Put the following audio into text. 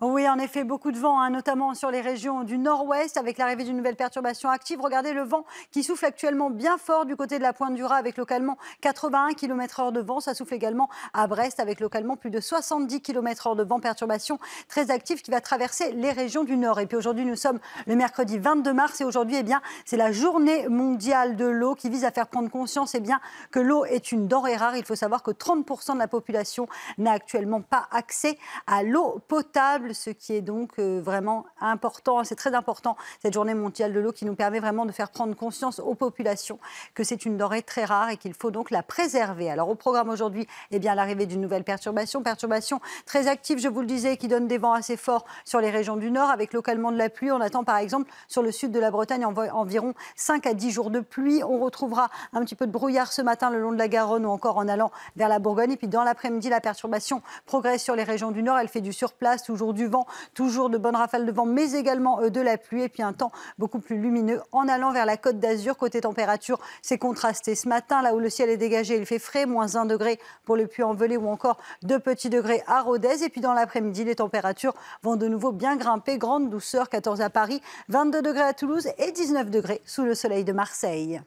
Oui, en effet, beaucoup de vent, hein, notamment sur les régions du nord-ouest, avec l'arrivée d'une nouvelle perturbation active. Regardez le vent qui souffle actuellement bien fort du côté de la pointe du Raz, avec localement 81 km/h de vent. Ça souffle également à Brest, avec localement plus de 70 km/h de vent. Perturbation très active qui va traverser les régions du nord. Et puis aujourd'hui, nous sommes le mercredi 22 mars, et aujourd'hui, eh bien, c'est la journée mondiale de l'eau qui vise à faire prendre conscience eh bien, que l'eau est une denrée rare. Il faut savoir que 30% de la population n'a actuellement pas accès à l'eau potable ce qui est donc euh, vraiment important. C'est très important, cette journée mondiale de l'eau qui nous permet vraiment de faire prendre conscience aux populations que c'est une denrée très rare et qu'il faut donc la préserver. Alors au programme aujourd'hui, eh bien l'arrivée d'une nouvelle perturbation, perturbation très active, je vous le disais, qui donne des vents assez forts sur les régions du nord, avec localement de la pluie. On attend par exemple sur le sud de la Bretagne environ 5 à 10 jours de pluie. On retrouvera un petit peu de brouillard ce matin le long de la Garonne ou encore en allant vers la Bourgogne. Et puis dans l'après-midi, la perturbation progresse sur les régions du nord. Elle fait du surplace toujours du vent, toujours de bonnes rafales de vent, mais également euh, de la pluie. Et puis un temps beaucoup plus lumineux en allant vers la côte d'Azur. Côté température, c'est contrasté ce matin, là où le ciel est dégagé, il fait frais, moins 1 degré pour le puits en ou encore 2 petits degrés à Rodez. Et puis dans l'après-midi, les températures vont de nouveau bien grimper. Grande douceur, 14 à Paris, 22 degrés à Toulouse et 19 degrés sous le soleil de Marseille.